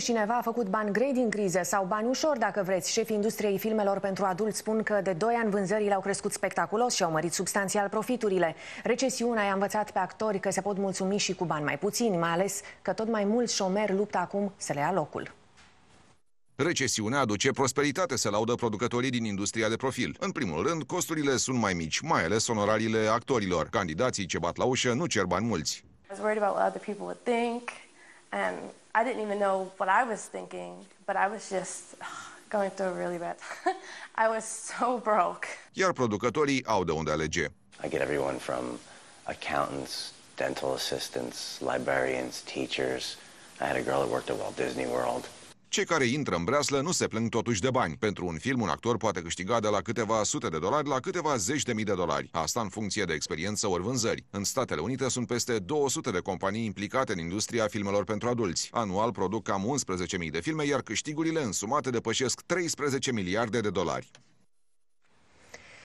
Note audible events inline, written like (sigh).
Cineva a făcut bani grei din criză sau bani ușor, dacă vreți. Șefii industriei filmelor pentru adulți spun că de 2 ani vânzările au crescut spectaculos și au mărit substanțial profiturile. Recesiunea i-a învățat pe actori că se pot mulțumi și cu bani mai puțini, mai ales că tot mai mulți șomeri luptă acum să le ia locul. Recesiunea aduce prosperitate, se laudă producătorii din industria de profil. În primul rând, costurile sunt mai mici, mai ales onorariile actorilor. Candidații ce bat la ușă nu cer bani mulți. I was And I didn't even know what I was thinking, but I was just going through really bad. (laughs) I was so broke. Iar producătorii au de unde alege. I get everyone from accountants, dental assistants, librarians, teachers. I had a girl that worked at Walt Disney World. Cei care intră în breaslă nu se plâng totuși de bani. Pentru un film, un actor poate câștiga de la câteva sute de dolari la câteva zeci de mii de dolari. Asta în funcție de experiență ori vânzări. În Statele Unite sunt peste 200 de companii implicate în industria filmelor pentru adulți. Anual produc cam 11.000 de filme, iar câștigurile însumate depășesc 13 miliarde de dolari.